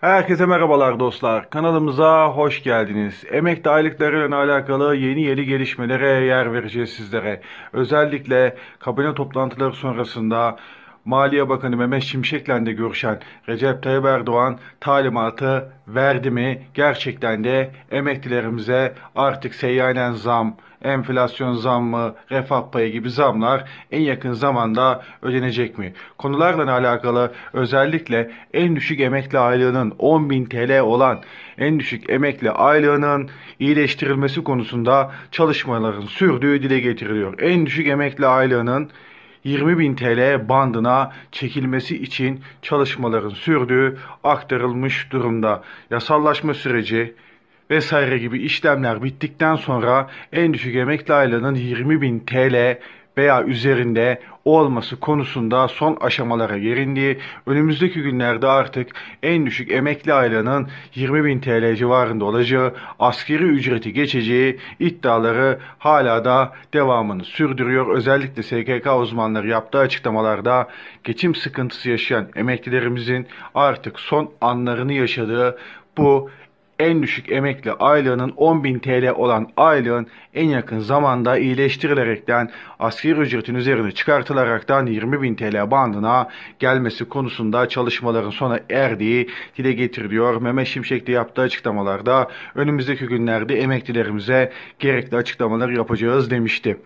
Herkese merhabalar dostlar. Kanalımıza hoş geldiniz. Emek Emekli ile alakalı yeni yeni gelişmelere yer vereceğiz sizlere. Özellikle kabine toplantıları sonrasında Maliye Bakanı Mehmet Şimşek'le de görüşen Recep Tayyip Erdoğan talimatı verdi mi? Gerçekten de emeklilerimize artık seyyanen zam, enflasyon zammı, refah payı gibi zamlar en yakın zamanda ödenecek mi? Konularla alakalı özellikle en düşük emekli aylığının 10.000 TL olan en düşük emekli aylığının iyileştirilmesi konusunda çalışmaların sürdüğü dile getiriliyor. En düşük emekli aylığının 20.000 TL bandına çekilmesi için çalışmaların sürdüğü aktarılmış durumda. Yasallaşma süreci vesaire gibi işlemler bittikten sonra en düşük emekli aylığının 20.000 TL veya üzerinde olması konusunda son aşamalara gelindiği, önümüzdeki günlerde artık en düşük emekli aylığının 20.000 TL civarında olacağı, askeri ücreti geçeceği iddiaları hala da devamını sürdürüyor. Özellikle SKK uzmanları yaptığı açıklamalarda geçim sıkıntısı yaşayan emeklilerimizin artık son anlarını yaşadığı bu en düşük emekli aylığının 10.000 TL olan aylığın en yakın zamanda iyileştirilerekten asgari ücretin üzerine çıkartılaraktan 20.000 TL bandına gelmesi konusunda çalışmaların sona erdiği dile getiriliyor. Mehmet Şimşek de yaptığı açıklamalarda önümüzdeki günlerde emeklilerimize gerekli açıklamalar yapacağız demişti.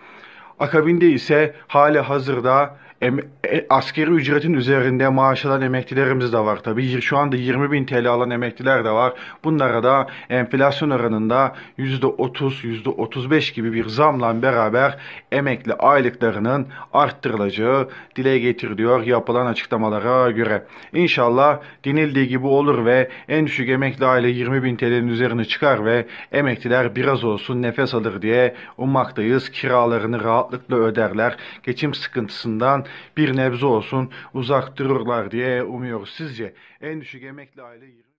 Akabinde ise hali hazırda em, e, askeri ücretin üzerinde maaş alan emeklilerimiz de var tabii. Şu anda 20 bin TL alan emekliler de var. Bunlara da enflasyon oranında %30, %35 gibi bir zamla beraber emekli aylıklarının arttırılacağı dile getiriliyor yapılan açıklamalara göre. İnşallah denildiği gibi olur ve en düşük emekli aile 20 bin TL'nin üzerine çıkar ve emekliler biraz olsun nefes alır diye ummaktayız. Kiralarını rahatlıkla öderler. Geçim sıkıntısından bir nebze olsun uzak dururlar diye umuyoruz. Sizce en düşük emekli aile